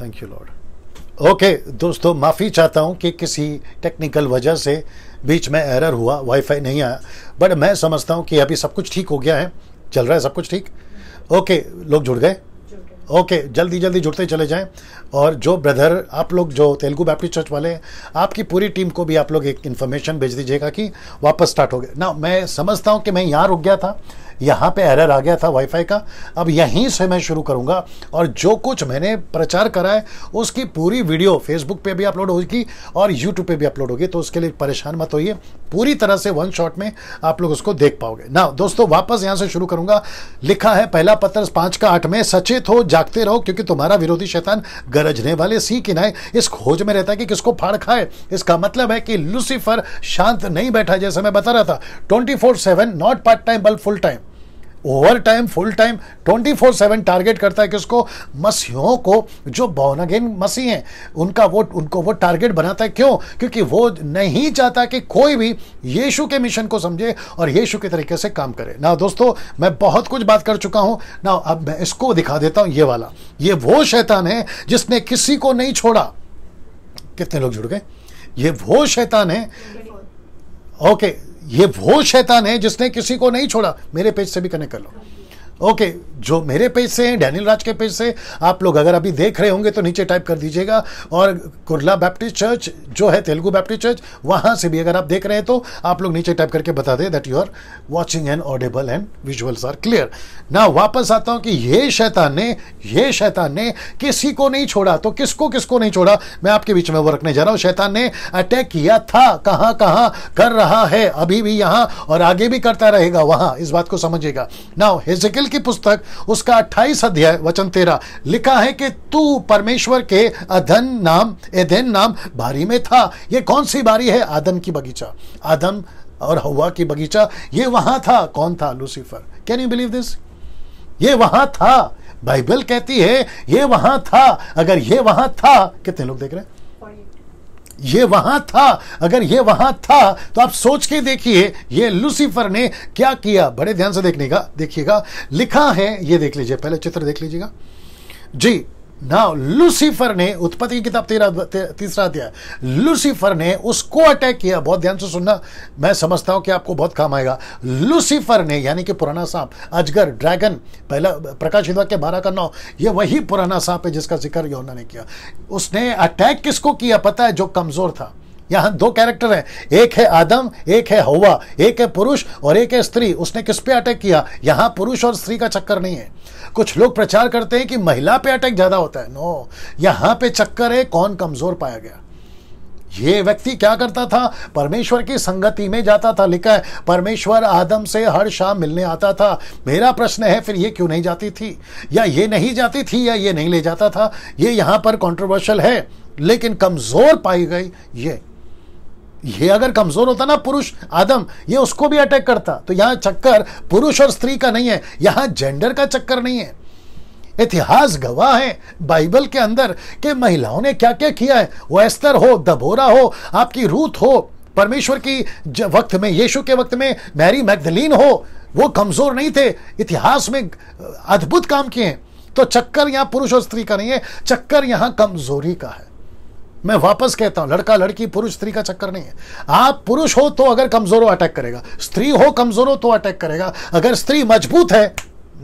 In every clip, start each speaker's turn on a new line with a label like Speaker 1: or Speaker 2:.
Speaker 1: thank you Lord okay दोस्तों माफ़ी चाहता हूँ कि किसी टेक्निकल वजह से बीच में एरर हुआ वाईफाई नहीं आया बट मैं समझता हूँ कि अभी सब कुछ ठीक हो गया है चल रहा है सब कुछ ठीक ओके okay, लोग जुड़ गए ओके okay, जल्दी जल्दी जुड़ते चले जाएं और जो ब्रदर आप लोग जो तेलुगु बैप्टिस्ट चर्च वाले हैं आपकी पूरी टीम को भी आप लोग एक इन्फॉर्मेशन भेज दीजिएगा कि वापस स्टार्ट हो गया ना मैं समझता हूँ कि मैं यहाँ रुक गया था यहाँ पे एरर आ गया था वाईफाई का अब यहीं से मैं शुरू करूँगा और जो कुछ मैंने प्रचार करा है उसकी पूरी वीडियो फेसबुक पे भी अपलोड होगी और यूट्यूब पे भी अपलोड होगी तो उसके लिए परेशान मत होइए पूरी तरह से वन शॉट में आप लोग उसको देख पाओगे ना दोस्तों वापस यहाँ से शुरू करूँगा लिखा है पहला पत्र पाँच का आठ में सचेत हो जागते रहो क्योंकि तुम्हारा विरोधी शैतान गरजने वाले सी किनाए इस खोज में रहता है कि किसको फाड़ खाए इसका मतलब है कि लूसीफर शांत नहीं बैठा जैसे मैं बता रहा था twenty four seven not part time bulb full time over time full time 24/7 target करता है किसको मसीहों को जो बॉन अगेन मसीह हैं उनका वो उनको वो टारगेट बनाता है क्यों क्योंकि वो नहीं चाहता कि कोई भी यीशु के मिशन को समझे और यीशु के तरीके से काम करे ना दोस्तों मैं बहुत कुछ बात कर चुका हूं ना अब मैं इसको दिखा देता हूं ये वाला ये वो शैतान है जिसने किसी को नहीं छोड़ा कितने लोग जुड़ गए ये वो शैतान है ओके okay, ये वो शैतान है जिसने किसी को नहीं छोड़ा मेरे पेज से भी कनेक्ट कर लो ओके okay, जो मेरे पेज से हैं डैनियल राज के पेज से आप लोग अगर अभी देख रहे होंगे तो नीचे टाइप कर दीजिएगा और कुरला बैप्टिस्ट चर्च जो है तेलुगु बैप्टिस्ट चर्च वहाँ से भी अगर आप देख रहे हैं तो आप लोग नीचे टाइप करके बता दें that you are watching and audible and visuals are clear ना वापस आता हूँ कि ये शैतान ने ये शैतान ने किसी को नहीं छोड़ा तो किसको किसको नहीं छोड़ा मैं आपके बीच में वो रखने जा रहा हूँ शैतान ने अटैक किया था कहाँ कहाँ कर रहा है अभी भी यहाँ और आगे भी करता रहेगा वहाँ इस बात को समझिएगा ना हिजिकल की पुस्तक उसका 28 अध्याय वचन तेरा लिखा है कि तू परमेश्वर के अधन नाम एधन नाम बारी में था ये कौन सी बारी है आदम की बगीचा आदम और हवा की बगीचा ये वहां था कौन था Lucifer can you believe this ये वहां था बाइबल कहती है ये वहां था अगर ये वहां था कितने लोग देख रहे हैं ये वहां था अगर ये वहां था तो आप सोच के देखिए ये लूसीफर ने क्या किया बड़े ध्यान से देखने का देखिएगा लिखा है ये देख लीजिए पहले चित्र देख लीजिएगा जी नाउ लूसीफर ने उत्पत्ति की किताब तेरा तीसरा अध्याय लूसीफर ने उसको अटैक किया बहुत ध्यान से सुनना मैं समझता हूं कि आपको बहुत काम आएगा लूसीफर ने यानी कि पुराना सांप अजगर ड्रैगन पहला प्रकाश के बारह का नौ ये वही पुराना सांप है जिसका जिक्र योना ने किया उसने अटैक किसको किया पता है जो कमजोर था यहां दो कैरेक्टर हैं एक है आदम एक है हवा एक है पुरुष और एक है स्त्री उसने किस पे अटैक किया यहां पुरुष और स्त्री का चक्कर नहीं है कुछ लोग प्रचार करते हैं कि महिला पे अटैक ज्यादा होता है नो यहां पे चक्कर है कौन कमजोर पाया गया ये व्यक्ति क्या करता था परमेश्वर की संगति में जाता था लिखा है परमेश्वर आदम से हर शाम मिलने आता था मेरा प्रश्न है फिर ये क्यों नहीं जाती थी या ये नहीं जाती थी या ये नहीं ले जाता था ये यहां पर कॉन्ट्रोवर्शियल है लेकिन कमजोर पाई गई ये ये अगर कमजोर होता ना पुरुष आदम ये उसको भी अटैक करता तो यहाँ चक्कर पुरुष और स्त्री का नहीं है यहां जेंडर का चक्कर नहीं है इतिहास गवाह है बाइबल के अंदर कि महिलाओं ने क्या क्या किया है वो एस्तर हो दबोरा हो आपकी रूत हो परमेश्वर की वक्त में यीशु के वक्त में मैरी मैगदलीन हो वो कमजोर नहीं थे इतिहास में अद्भुत काम किए हैं तो चक्कर यहाँ पुरुष और स्त्री का नहीं है चक्कर यहाँ कमजोरी का है मैं वापस कहता हूं लड़का लड़की पुरुष स्त्री का चक्कर नहीं है आप पुरुष हो तो अगर कमजोर हो अटैक करेगा स्त्री हो कमजोर हो तो अटैक करेगा अगर स्त्री मजबूत है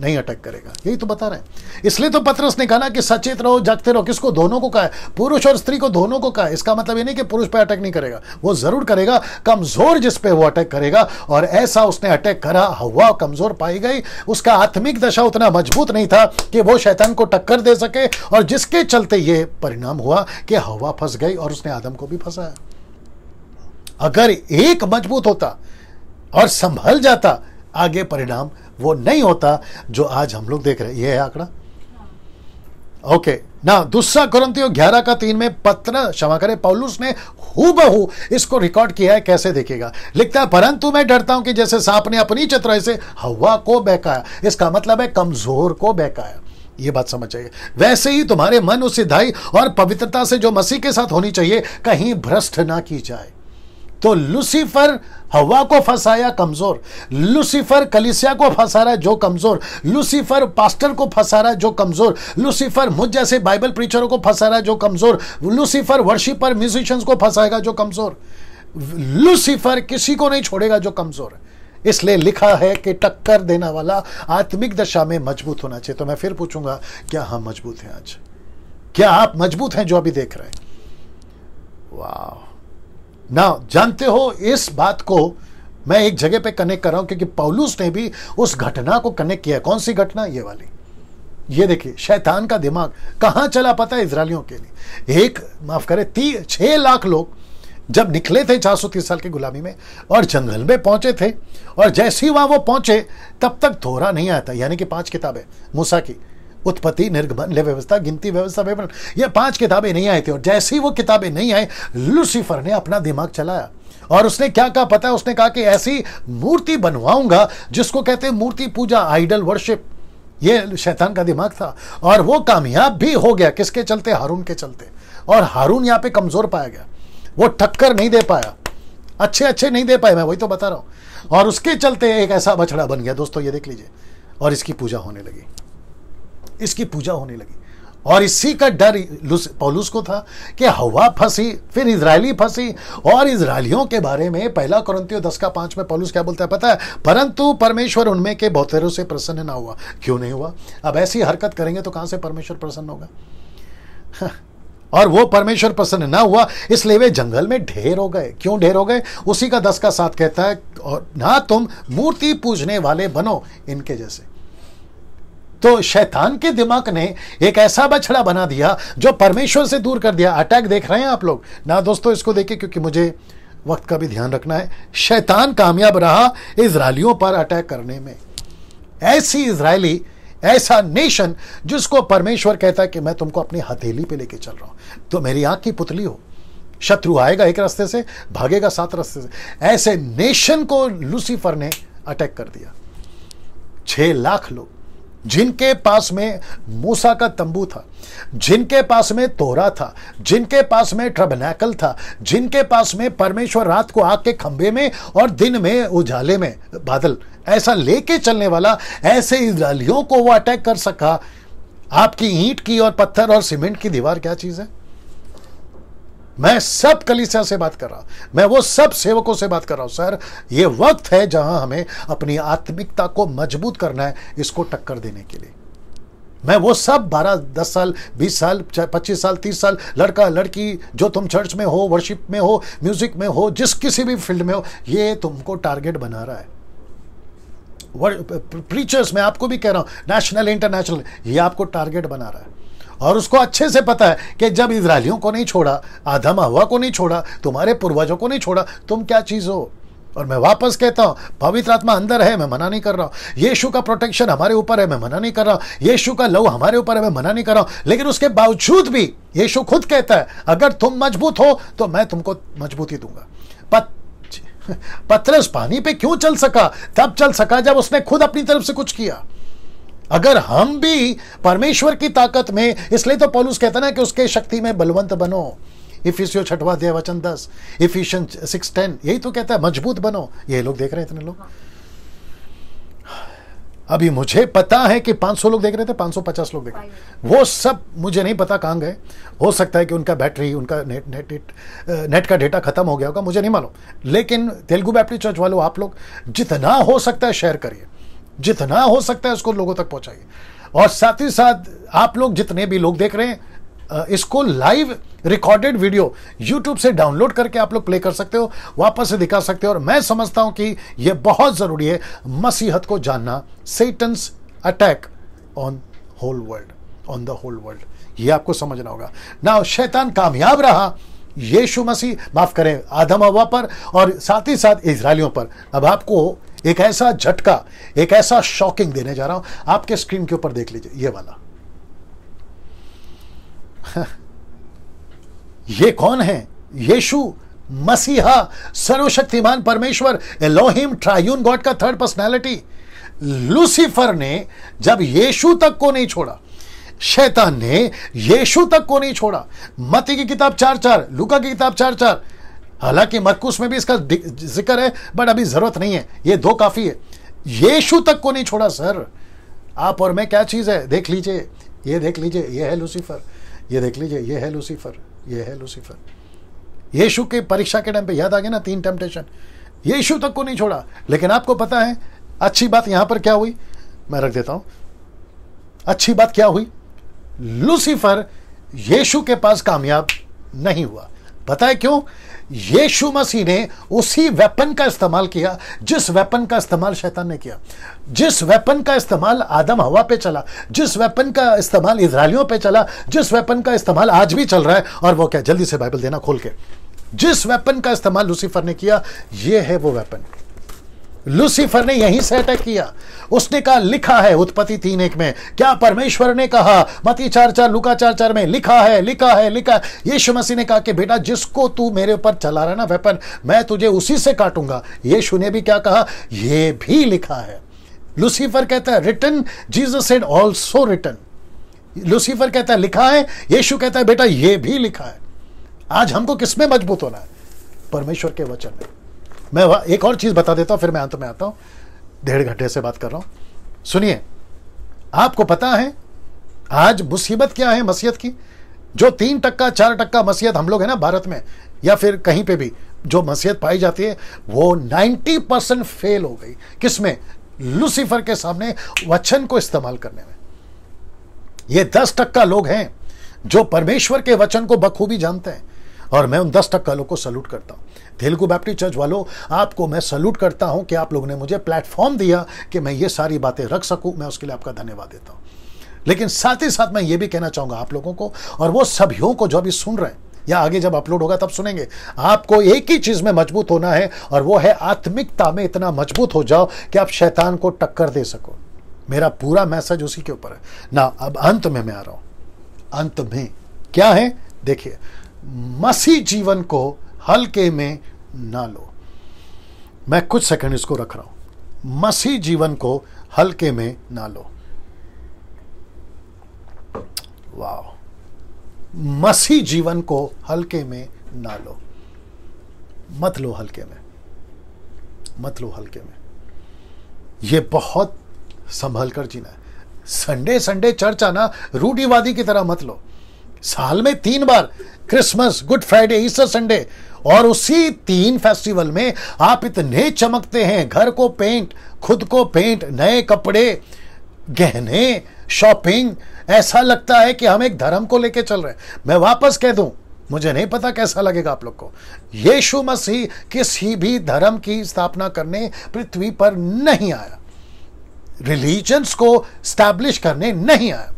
Speaker 1: नहीं अटैक करेगा यही तो बता रहे हैं इसलिए तो पत्रस ने कहा ना कि सचेत रहो जागते रहो किसको दोनों को कहा पुरुष और स्त्री को दोनों को कहा इसका मतलब ये नहीं कि पुरुष पर अटैक नहीं करेगा वो जरूर करेगा कमजोर जिस पे वो अटैक करेगा और ऐसा उसने अटैक करा हवा कमजोर पाई गई उसका आत्मिक दशा उतना मजबूत नहीं था कि वो शैतान को टक्कर दे सके और जिसके चलते ये परिणाम हुआ कि हवा फंस गई और उसने आदम को भी फंसाया अगर एक मजबूत होता और संभल जाता आगे परिणाम वो नहीं होता जो आज हम लोग देख रहे हैं ये है आंकड़ा ओके ना दूसरा ग्रंथियों ग्यारह का तीन में पत्र क्षमा करे पौलुस ने बहु इसको रिकॉर्ड किया है कैसे देखेगा लिखता है परंतु मैं डरता हूं कि जैसे सांप ने अपनी चतुराई से हवा को बहकाया इसका मतलब है कमजोर को बहकाया ये बात समझ चाहिए वैसे ही तुम्हारे मन उस सिद्धाई और पवित्रता से जो मसीह के साथ होनी चाहिए कहीं भ्रष्ट ना की जाए तो लुसीफर हवा को फंसाया कमजोर लुसीफर कलिसिया को फंसा रहा है जो कमजोर लुसीफर पास्टर को फंसा रहा है जो कमजोर लुसीफर मुझ जैसे बाइबल प्रीचरों को फंसा रहा है जो कमजोर लुसीफर वर्शिपर म्यूजिशियंस को फंसाएगा जो कमजोर लुसीफर किसी को नहीं छोड़ेगा जो कमजोर इसलिए लिखा है कि टक्कर देने वाला आत्मिक दशा में मजबूत होना चाहिए तो मैं फिर पूछूंगा क्या हम मजबूत हैं आज क्या आप मजबूत हैं जो अभी देख रहे हैं वाह ना जानते हो इस बात को मैं एक जगह पे कनेक्ट कर रहा हूं क्योंकि पौलूस ने भी उस घटना को कनेक्ट किया कौन सी घटना ये वाली ये देखिए शैतान का दिमाग कहाँ चला पता है इसराइलियों के लिए एक माफ करे ती छह लाख लोग जब निकले थे चार सौ तीस साल की गुलामी में और जंगल में पहुंचे थे और जैसे ही वहां वो पहुंचे तब तक थोड़ा नहीं आया था यानी कि पांच किताबें मूसा की उत्पत्ति निर्गमन व्यवस्था गिनती व्यवस्था विवरण ये पांच किताबें नहीं आई थी और जैसे ही वो किताबें नहीं आई लूसीफर ने अपना दिमाग चलाया और उसने क्या कहा पता है उसने कहा कि ऐसी मूर्ति बनवाऊंगा जिसको कहते हैं मूर्ति पूजा आइडल वर्शिप ये शैतान का दिमाग था और वो कामयाब भी हो गया किसके चलते हारून के चलते और हारून यहाँ पे कमजोर पाया गया वो टक्कर नहीं दे पाया अच्छे अच्छे नहीं दे पाए मैं वही तो बता रहा हूँ और उसके चलते एक ऐसा बछड़ा बन गया दोस्तों ये देख लीजिए और इसकी पूजा होने लगी इसकी पूजा होने लगी और इसी का डर पौलुस को था कि हवा फंसी फिर इसराइली फंसी और इसराइलियों के बारे में पहला कुरंतियो दस का पांच में पौलुस क्या बोलता है पता है परंतु परमेश्वर उनमें के बहुतेरों से प्रसन्न ना हुआ क्यों नहीं हुआ अब ऐसी हरकत करेंगे तो कहां से परमेश्वर प्रसन्न होगा और वो परमेश्वर प्रसन्न ना हुआ इसलिए वे जंगल में ढेर हो गए क्यों ढेर हो गए उसी का दस का साथ कहता है और ना तुम मूर्ति पूजने वाले बनो इनके जैसे तो शैतान के दिमाग ने एक ऐसा बछड़ा बना दिया जो परमेश्वर से दूर कर दिया अटैक देख रहे हैं आप लोग ना दोस्तों इसको देखिए क्योंकि मुझे वक्त का भी ध्यान रखना है शैतान कामयाब रहा इसराइलियों पर अटैक करने में ऐसी इसराइली ऐसा नेशन जिसको परमेश्वर कहता है कि मैं तुमको अपनी हथेली पे लेके चल रहा हूं तो मेरी आंख की पुतली हो शत्रु आएगा एक रास्ते से भागेगा सात रास्ते से ऐसे नेशन को लूसीफर ने अटैक कर दिया छह लाख लोग जिनके पास में मूसा का तंबू था जिनके पास में तोरा था जिनके पास में ट्रबनैकल था जिनके पास में परमेश्वर रात को आग के खंभे में और दिन में उजाले में बादल ऐसा लेके चलने वाला ऐसे इसराइलियों को वो अटैक कर सका आपकी ईंट की और पत्थर और सीमेंट की दीवार क्या चीज़ है मैं सब कलिसिया से बात कर रहा हूं मैं वो सब सेवकों से बात कर रहा हूं सर ये वक्त है जहां हमें अपनी आत्मिकता को मजबूत करना है इसको टक्कर देने के लिए मैं वो सब बारह दस साल बीस साल पच्चीस साल तीस साल लड़का लड़की जो तुम चर्च में हो वर्शिप में हो म्यूजिक में हो जिस किसी भी फील्ड में हो ये तुमको टारगेट बना रहा है प्रीचर्स मैं आपको भी कह रहा हूं नेशनल इंटरनेशनल ये आपको टारगेट बना रहा है और उसको अच्छे से पता है कि जब इसराइलियों को नहीं छोड़ा आधम हवा को नहीं छोड़ा तुम्हारे पूर्वजों को नहीं छोड़ा तुम क्या चीज़ हो और मैं वापस कहता हूँ पवित्र आत्मा अंदर है मैं मना नहीं कर रहा हूँ यीशु का प्रोटेक्शन हमारे ऊपर है मैं मना नहीं कर रहा हूँ यीशु का लव हमारे ऊपर है मैं मना नहीं कर रहा हूँ लेकिन उसके बावजूद भी यीशु खुद कहता है अगर तुम मजबूत हो तो मैं तुमको मजबूती दूंगा पत पत्रस पानी पे क्यों चल सका तब चल सका जब उसने खुद अपनी तरफ से कुछ किया अगर हम भी परमेश्वर की ताकत में इसलिए तो पॉलुस कहता ना कि उसके शक्ति में बलवंत बनो इफिसियो छठवा दिया वचन दस इफिशियन सिक्स टेन यही तो कहता है मजबूत बनो ये लोग देख रहे हैं इतने लोग अभी मुझे पता है कि 500 लोग देख रहे थे 550 लोग देख रहे वो सब मुझे नहीं पता कहाँ गए हो सकता है कि उनका बैटरी उनका नेट नेट नेट, नेट का डेटा खत्म हो गया होगा मुझे नहीं मालूम लेकिन तेलुगु बैप्टिस्ट चर्च वालों आप लोग जितना हो सकता है शेयर करिए जितना हो सकता है उसको लोगों तक पहुंचाइए और साथ ही साथ आप लोग जितने भी लोग देख रहे हैं इसको लाइव रिकॉर्डेड वीडियो यूट्यूब से डाउनलोड करके आप लोग प्ले कर सकते हो वापस से दिखा सकते हो और मैं समझता हूं कि यह बहुत जरूरी है मसीहत को जानना Satan's attack on whole world on the whole world यह आपको समझना होगा ना शैतान कामयाब रहा यीशु मसीह माफ करें आदम हवा पर और साथ ही साथ इसराइलियों पर अब आपको एक ऐसा झटका एक ऐसा शॉकिंग देने जा रहा हूं आपके स्क्रीन के ऊपर देख लीजिए ये वाला ये कौन है यीशु मसीहा सर्वशक्तिमान परमेश्वर एलोहिम ट्रायून गॉड का थर्ड पर्सनालिटी लूसीफर ने जब यीशु तक को नहीं छोड़ा शैतान ने यीशु तक को नहीं छोड़ा मती की किताब चार चार लुका की किताब चार चार हालांकि मरकुस में भी इसका जिक्र है बट अभी ज़रूरत नहीं है ये दो काफ़ी है यीशु तक को नहीं छोड़ा सर आप और मैं क्या चीज़ है देख लीजिए ये देख लीजिए ये है लूसीफर ये देख लीजिए ये है लूसीफर ये है लूसीफर यीशु के परीक्षा के टाइम पे याद आ गया ना तीन टेम्पटेशन यीशु तक को नहीं छोड़ा लेकिन आपको पता है अच्छी बात यहां पर क्या हुई मैं रख देता हूं अच्छी बात क्या हुई लूसीफर यीशु के पास कामयाब नहीं हुआ पता है क्यों यीशु मसीह ने उसी वेपन का इस्तेमाल किया जिस वेपन का इस्तेमाल शैतान ने किया जिस वेपन का इस्तेमाल आदम हवा पे चला जिस वेपन का इस्तेमाल इसराइलियों पे चला जिस वेपन का इस्तेमाल आज भी चल रहा है और वो क्या जल्दी से बाइबल देना खोल के जिस वेपन का इस्तेमाल लूसीफर ने किया ये है वो वेपन लूसीफर ने यहीं से अटैक किया उसने कहा लिखा है उत्पत्ति तीन एक में क्या परमेश्वर ने कहा मती चार चार लुका चार चार में लिखा है लिखा है लिखा यीशु मसीह ने कहा कि बेटा जिसको तू मेरे ऊपर चला रहा ना वेपन मैं तुझे उसी से काटूंगा यीशु ने भी क्या कहा यह भी लिखा है लूसीफर कहता है return Jesus and also return Lucifer कहता है लिखा है यीशु कहता है बेटा यह भी लिखा है आज हमको किसमें मजबूत होना है परमेश्वर के वचन में मैं एक और चीज़ बता देता हूं फिर मैं अंत में आता हूं डेढ़ घंटे से बात कर रहा हूं सुनिए आपको पता है आज मुसीबत क्या है मसीहत की जो तीन टक्का चार टक्का मसीहत हम लोग है ना भारत में या फिर कहीं पे भी जो मसीहत पाई जाती है वो 90 परसेंट फेल हो गई किसमें लूसीफर के सामने वचन को इस्तेमाल करने में ये दस टक्का लोग हैं जो परमेश्वर के वचन को बखूबी जानते हैं और मैं उन दस टक्का लोग को सल्यूट करता हूँ तेलुगु बैप्टिस्ट चर्च वालों आपको मैं सल्यूट करता हूँ कि आप लोगों ने मुझे प्लेटफॉर्म दिया कि मैं ये सारी बातें रख सकूँ मैं उसके लिए आपका धन्यवाद देता हूँ लेकिन साथ ही साथ मैं ये भी कहना चाहूँगा आप लोगों को और वो सभीों को जो अभी सुन रहे हैं या आगे जब अपलोड होगा तब सुनेंगे आपको एक ही चीज में मजबूत होना है और वो है आत्मिकता में इतना मजबूत हो जाओ कि आप शैतान को टक्कर दे सको मेरा पूरा मैसेज उसी के ऊपर है ना अब अंत में मैं आ रहा हूं अंत में क्या है देखिए मसी जीवन को हल्के में ना लो मैं कुछ सेकंड इसको रख रहा हूं मसी जीवन को हल्के में ना लो वाह मसी जीवन को हल्के में ना लो मत लो हल्के में मत लो हल्के में यह बहुत संभल कर जीना है संडे संडे चर्च आना रूढ़ीवादी की तरह मत लो साल में तीन बार Christmas Good Friday Easter Sunday और उसी तीन फेस्टिवल में आप इतने चमकते हैं घर को पेंट खुद को पेंट नए कपड़े गहने शॉपिंग ऐसा लगता है कि हम एक धर्म को लेके चल रहे हैं मैं वापस कह दूं मुझे नहीं पता कैसा लगेगा आप लोग को यीशु मसीह किसी भी धर्म की स्थापना करने पृथ्वी पर नहीं आया रिलीजन्स को स्टैब्लिश करने नहीं आया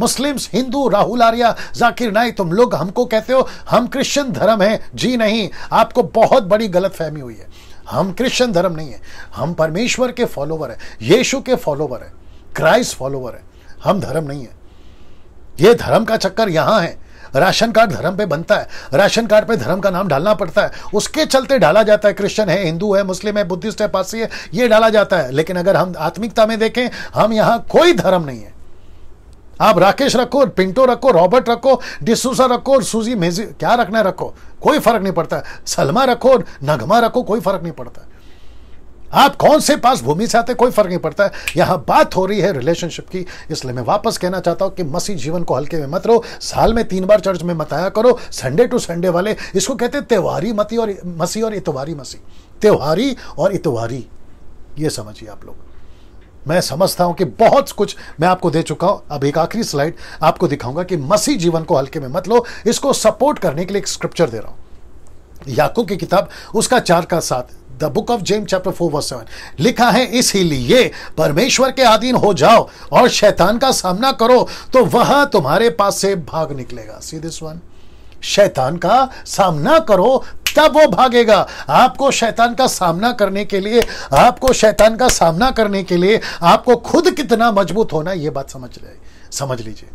Speaker 1: मुस्लिम्स हिंदू राहुल आर्या जाकिर नाई तुम लोग हमको कहते हो हम क्रिश्चियन धर्म है जी नहीं आपको बहुत बड़ी गलत फहमी हुई है हम क्रिश्चियन धर्म नहीं है हम परमेश्वर के फॉलोवर है यीशु के फॉलोवर है क्राइस्ट फॉलोवर है हम धर्म नहीं है ये धर्म का चक्कर यहाँ है राशन कार्ड धर्म पे बनता है राशन कार्ड पे धर्म का नाम डालना पड़ता है उसके चलते डाला जाता है क्रिश्चियन है हिंदू है मुस्लिम है बुद्धिस्ट है पारसी है ये डाला जाता है लेकिन अगर हम आत्मिकता में देखें हम यहाँ कोई धर्म नहीं है आप राकेश रखो पिंटो रखो रॉबर्ट रखो डिसूसा रखो और सूजी मेजी क्या रखना है रखो कोई फर्क नहीं पड़ता सलमा रखो नगमा रखो कोई फर्क नहीं पड़ता आप कौन से पास भूमि से आते कोई फर्क नहीं पड़ता यहां बात हो रही है रिलेशनशिप की इसलिए मैं वापस कहना चाहता हूं कि मसी जीवन को हल्के में मत रहो साल में तीन बार चर्च में मत आया करो संडे टू संडे वाले इसको कहते हैं त्योहारी मती और मसी और इतवारी मसीह त्योहारी और इतवारी ये समझिए आप लोग मैं समझता हूं कि बहुत कुछ मैं आपको दे चुका हूं अब एक आखिरी स्लाइड आपको दिखाऊंगा कि मसीह जीवन को हल्के में मत लो इसको सपोर्ट करने के लिए एक स्क्रिप्चर दे रहा हूं याकूब की किताब उसका चार का साथ the book of James chapter four verse seven लिखा है इसीलिए परमेश्वर के अधीन हो जाओ और शैतान का सामना करो तो वह तुम्हारे पास से भाग निकलेगा सी दिस वन शैतान का सामना करो तब वो भागेगा आपको शैतान का सामना करने के लिए आपको शैतान का सामना करने के लिए आपको खुद कितना मजबूत होना यह बात समझ लीजिए समझ लीजिए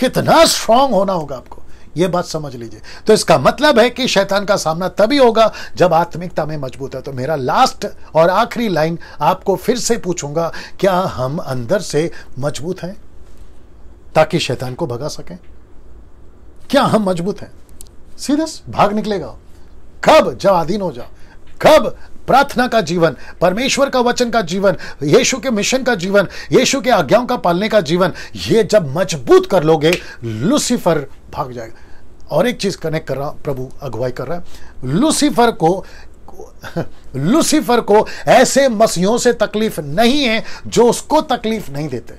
Speaker 1: कितना स्ट्रांग होना होगा आपको ये बात समझ लीजिए तो इसका मतलब है कि शैतान का सामना तभी होगा जब आत्मिकता में मजबूत है तो मेरा लास्ट और आखिरी लाइन आपको फिर से पूछूंगा क्या हम अंदर से मजबूत हैं ताकि शैतान को भगा सकें क्या हम मजबूत हैं सीरियस भाग निकलेगा कब जब आधीन हो जाओ कब प्रार्थना का जीवन परमेश्वर का वचन का जीवन यीशु के मिशन का जीवन यीशु के आज्ञाओं का पालने का जीवन ये जब मजबूत कर लोगे लूसीफर भाग जाएगा और एक चीज कनेक्ट कर रहा प्रभु अगुवाई कर रहा है लूसीफर को लूसीफर को ऐसे मसीहों से तकलीफ नहीं है जो उसको तकलीफ नहीं देते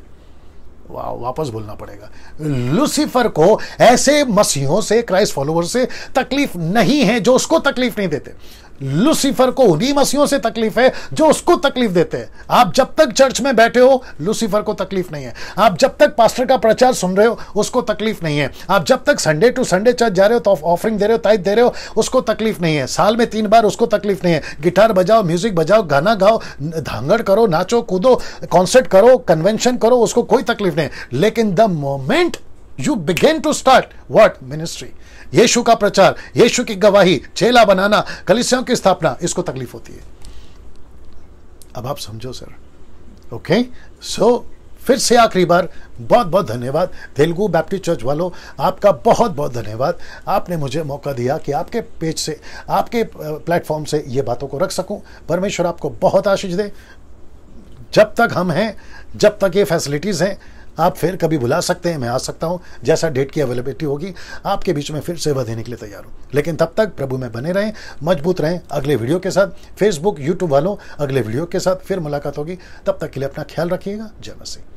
Speaker 1: वापस भूलना पड़ेगा लूसीफर को ऐसे मसीहों से क्राइस्ट फॉलोअर से तकलीफ नहीं है जो उसको तकलीफ नहीं देते लूसीफर को उन्हीं मसीहों से तकलीफ है जो उसको तकलीफ देते हैं आप जब तक चर्च में बैठे हो लूसीफर को तकलीफ नहीं है आप जब तक पास्टर का प्रचार सुन रहे हो उसको तकलीफ नहीं है आप जब तक संडे टू संडे चर्च जा रहे हो तो ऑफरिंग दे रहे हो ताइट दे रहे हो उसको तकलीफ नहीं है साल में तीन बार उसको तकलीफ नहीं है गिटार बजाओ म्यूजिक बजाओ गाना गाओ धांगड़ करो नाचो कूदो कॉन्सर्ट करो कन्वेंशन करो उसको कोई तकलीफ नहीं लेकिन the moment you begin to start what ministry Yeshu का प्रचार यीशु की गवाही चेला बनाना कलिसियों की स्थापना इसको तकलीफ होती है अब आप समझो सर ओके सो फिर से आखिरी बार बहुत बहुत धन्यवाद तेलुगु बैप्टिस्ट चर्च वालों आपका बहुत बहुत धन्यवाद आपने मुझे मौका दिया कि आपके पेज से आपके प्लेटफॉर्म से ये बातों को रख सकूं परमेश्वर आपको बहुत आशीष दे जब तक हम हैं जब तक ये फैसिलिटीज़ हैं आप फिर कभी बुला सकते हैं मैं आ सकता हूँ जैसा डेट की अवेलेबिलिटी होगी आपके बीच में फिर सेवा देने के लिए तैयार हूँ लेकिन तब तक प्रभु में बने रहें मजबूत रहें अगले वीडियो के साथ फेसबुक यूट्यूब वालों अगले वीडियो के साथ फिर मुलाकात होगी तब तक के लिए अपना ख्याल रखिएगा जय मसीह